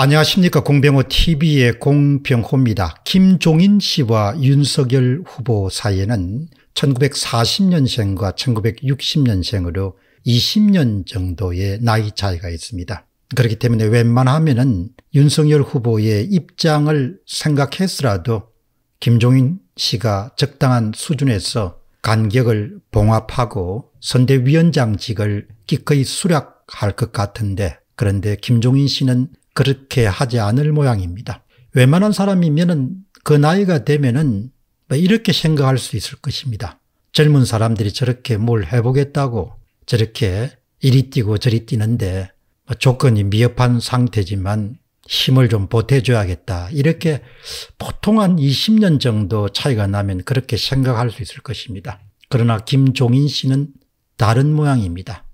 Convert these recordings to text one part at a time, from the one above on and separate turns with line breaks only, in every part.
안녕하십니까 공병호TV의 공병호입니다. 김종인 씨와 윤석열 후보 사이에는 1940년생과 1960년생으로 20년 정도의 나이 차이가 있습니다. 그렇기 때문에 웬만하면 은 윤석열 후보의 입장을 생각했으라도 김종인 씨가 적당한 수준에서 간격을 봉합하고 선대위원장직을 기꺼이 수락할 것 같은데 그런데 김종인 씨는 그렇게 하지 않을 모양입니다. 웬만한 사람이면은 그 나이가 되면은 뭐 이렇게 생각할 수 있을 것입니다. 젊은 사람들이 저렇게 뭘 해보겠다고 저렇게 이리 뛰고 저리 뛰는데 뭐 조건이 미흡한 상태지만 힘을 좀 보태줘야겠다. 이렇게 보통 한 20년 정도 차이가 나면 그렇게 생각할 수 있을 것입니다. 그러나 김종인 씨는 다른 모양입니다.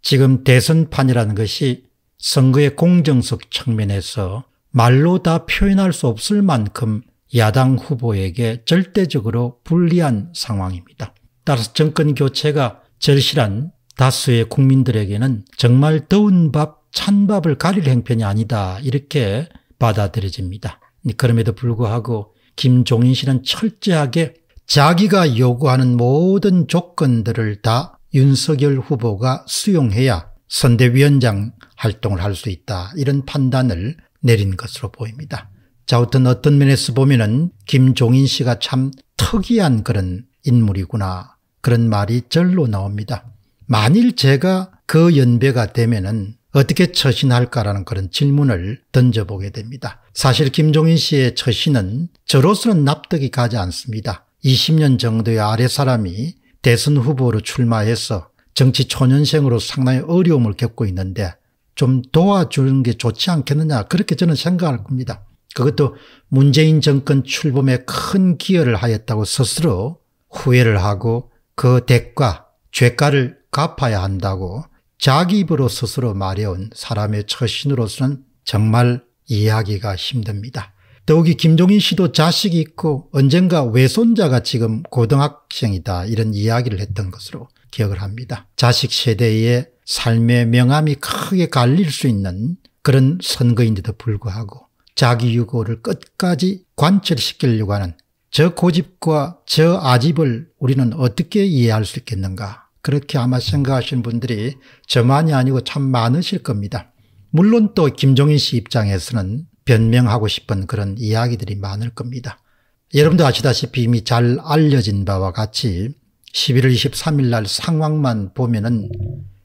지금 대선판이라는 것이 선거의 공정성 측면에서 말로 다 표현할 수 없을 만큼 야당 후보에게 절대적으로 불리한 상황입니다. 따라서 정권 교체가 절실한 다수의 국민들에게는 정말 더운 밥, 찬밥을 가릴 행편이 아니다 이렇게 받아들여집니다. 그럼에도 불구하고 김종인 씨는 철저하게 자기가 요구하는 모든 조건들을 다 윤석열 후보가 수용해야 선대위원장 활동을 할 수 있다 이런 판단을 내린 것으로 보입니다. 자 어떤 어떤 면에서 보면은 김종인 씨가 참 특이한 그런 인물이구나 그런 말이 절로 나옵니다. 만일 제가 그 연배가 되면은 어떻게 처신할까라는 그런 질문을 던져보게 됩니다. 사실 김종인 씨의 처신은 저로서는 납득이 가지 않습니다. 20년 정도의 아래 사람이 대선 후보로 출마해서 정치 초년생으로 상당히 어려움을 겪고 있는데 좀 도와주는 게 좋지 않겠느냐 그렇게 저는 생각할 겁니다. 그것도 문재인 정권 출범에 큰 기여를 하였다고 스스로 후회를 하고 그 대가 죄가를 갚아야 한다고 자기 입으로 스스로 말해온 사람의 처신으로서는 정말 이해하기가 힘듭니다. 더욱이 김종인 씨도 자식이 있고 언젠가 외손자가 지금 고등학생이다 이런 이야기를 했던 것으로 기억을 합니다. 자식 세대의 삶의 명암이 크게 갈릴 수 있는 그런 선거인데도 불구하고 자기 유고를 끝까지 관철시키려고 하는 저 고집과 저 아집을 우리는 어떻게 이해할 수 있겠는가 그렇게 아마 생각하시는 분들이 저만이 아니고 참 많으실 겁니다. 물론 또 김종인 씨 입장에서는 변명하고 싶은 그런 이야기들이 많을 겁니다. 여러분도 아시다시피 이미 잘 알려진 바와 같이 11월 23일 날 상황만 보면은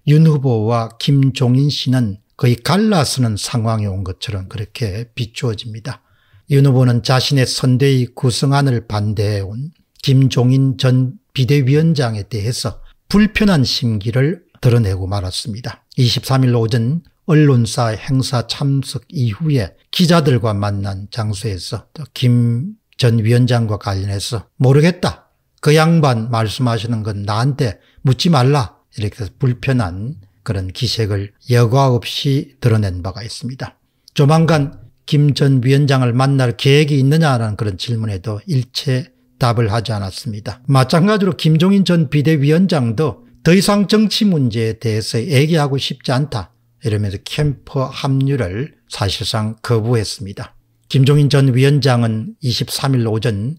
윤 후보와 김종인 씨는 거의 갈라서는 상황이 온 것처럼 그렇게 비추어집니다. 윤 후보는 자신의 선대위 구성안을 반대해온 김종인 전 비대위원장에 대해서 불편한 심기를 드러내고 말았습니다. 23일 오전 언론사 행사 참석 이후에 기자들과 만난 장소에서 김 전 위원장과 관련해서 모르겠다. 그 양반 말씀하시는 건 나한테 묻지 말라 이렇게 해서 불편한 그런 기색을 여과 없이 드러낸 바가 있습니다. 조만간 김 전 위원장을 만날 계획이 있느냐라는 그런 질문에도 일체 답을 하지 않았습니다. 마찬가지로 김종인 전 비대위원장도 더 이상 정치 문제에 대해서 얘기하고 싶지 않다 이러면서 캠퍼 합류를 사실상 거부했습니다. 김종인 전 위원장은 23일 오전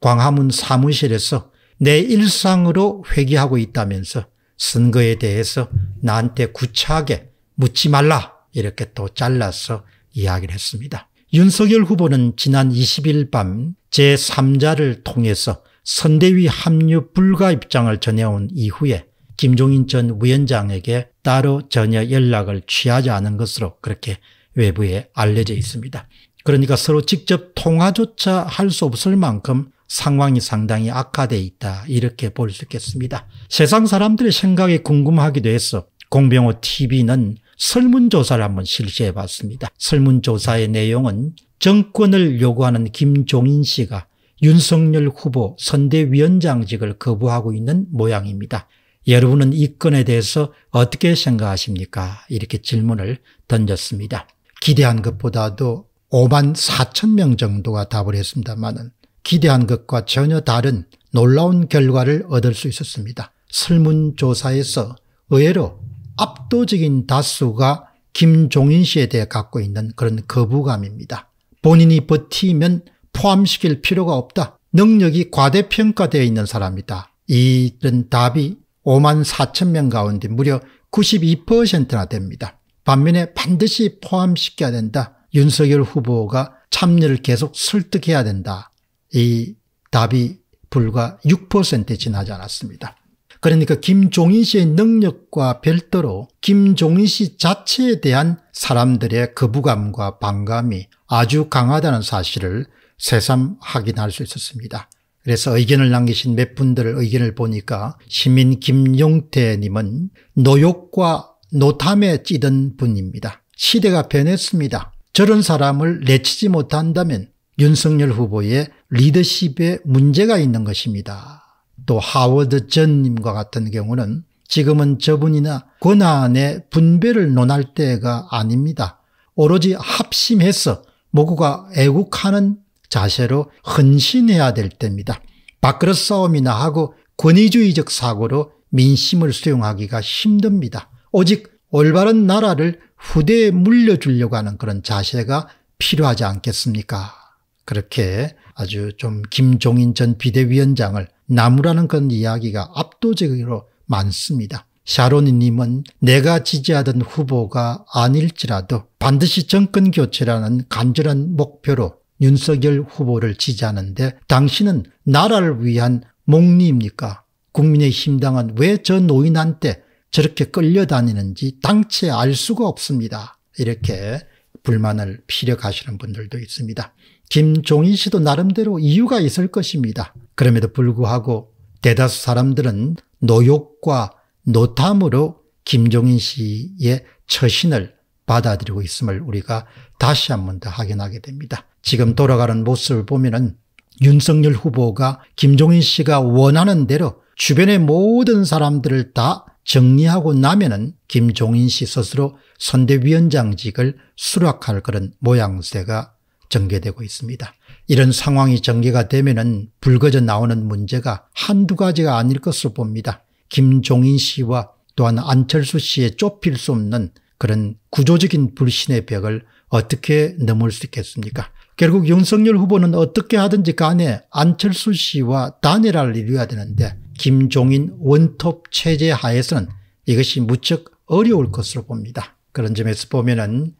광화문 사무실에서 내 일상으로 회귀하고 있다면서 선거에 대해서 나한테 구차하게 묻지 말라 이렇게 또 잘라서 이야기를 했습니다. 윤석열 후보는 지난 20일 밤 제3자를 통해서 선대위 합류 불가 입장을 전해온 이후에 김종인 전 위원장에게 따로 전혀 연락을 취하지 않은 것으로 그렇게 외부에 알려져 있습니다. 그러니까 서로 직접 통화조차 할 수 없을 만큼 상황이 상당히 악화돼 있다 이렇게 볼 수 있겠습니다. 세상 사람들의 생각이 궁금하기도 해서 공병호 TV는 설문조사를 한번 실시해 봤습니다. 설문조사의 내용은 정권을 요구하는 김종인 씨가 윤석열 후보 선대위원장직을 거부하고 있는 모양입니다. 여러분은 이 건에 대해서 어떻게 생각하십니까? 이렇게 질문을 던졌습니다. 기대한 것보다도 5만 4천 명 정도가 답을 했습니다만은 기대한 것과 전혀 다른 놀라운 결과를 얻을 수 있었습니다. 설문조사에서 의외로 압도적인 다수가 김종인 씨에 대해 갖고 있는 그런 거부감입니다. 본인이 버티면 포함시킬 필요가 없다. 능력이 과대평가되어 있는 사람이다. 이런 답이 5만 4천 명 가운데 무려 92%나 됩니다. 반면에 반드시 포함시켜야 된다. 윤석열 후보가 참여를 계속 설득해야 된다. 이 답이 불과 6%에 지나지 않았습니다. 그러니까 김종인 씨의 능력과 별도로 김종인 씨 자체에 대한 사람들의 거부감과 반감이 아주 강하다는 사실을 새삼 확인할 수 있었습니다. 그래서 의견을 남기신 몇 분들의 의견을 보니까 시민 김용태님은 노욕과 노탐에 찌든 분입니다. 시대가 변했습니다. 저런 사람을 내치지 못한다면 윤석열 후보의 리더십에 문제가 있는 것입니다. 또 하워드 전님과 같은 경우는 지금은 저분이나 권한의 분배를 논할 때가 아닙니다. 오로지 합심해서 모두가 애국하는 자세로 헌신해야 될 때입니다. 밥그릇 싸움이나 하고 권위주의적 사고로 민심을 수용하기가 힘듭니다. 오직 올바른 나라를 후대에 물려주려고 하는 그런 자세가 필요하지 않겠습니까? 그렇게 아주 좀 김종인 전 비대위원장을 나무라는 건 이야기가 압도적으로 많습니다. 샤론이님은 내가 지지하던 후보가 아닐지라도 반드시 정권 교체라는 간절한 목표로 윤석열 후보를 지지하는데 당신은 나라를 위한 목리입니까? 국민의힘당은 왜 저 노인한테 저렇게 끌려다니는지 당체 알 수가 없습니다. 이렇게 불만을 피력하시는 분들도 있습니다. 김종인 씨도 나름대로 이유가 있을 것입니다. 그럼에도 불구하고 대다수 사람들은 노욕과 노탐으로 김종인 씨의 처신을 받아들이고 있음을 우리가 다시 한 번 더 확인하게 됩니다. 지금 돌아가는 모습을 보면은 윤석열 후보가 김종인 씨가 원하는 대로 주변의 모든 사람들을 다 정리하고 나면은 김종인 씨 스스로 선대위원장직을 수락할 그런 모양새가 전개되고 있습니다. 이런 상황이 전개가 되면 불거져 나오는 문제가 한두 가지가 아닐 것으로 봅니다. 김종인 씨와 또한 안철수 씨의 좁힐 수 없는 그런 구조적인 불신의 벽을 어떻게 넘을 수 있겠습니까 결국 윤석열 후보는 어떻게 하든지 간에 안철수 씨와 단일화를 이루어야 되는데 김종인 원톱 체제 하에서는 이것이 무척 어려울 것으로 봅니다. 그런 점에서 보면 은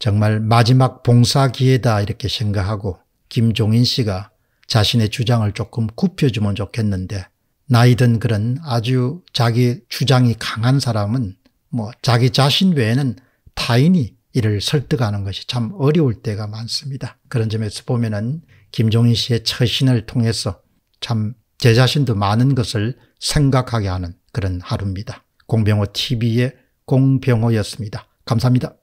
정말 마지막 봉사기회다 이렇게 생각하고 김종인 씨가 자신의 주장을 조금 굽혀주면 좋겠는데 나이든 그런 아주 자기 주장이 강한 사람은 뭐 자기 자신 외에는 타인이 이를 설득하는 것이 참 어려울 때가 많습니다. 그런 점에서 보면은 김종인 씨의 처신을 통해서 참 제 자신도 많은 것을 생각하게 하는 그런 하루입니다. 공병호 TV의 공병호였습니다. 감사합니다.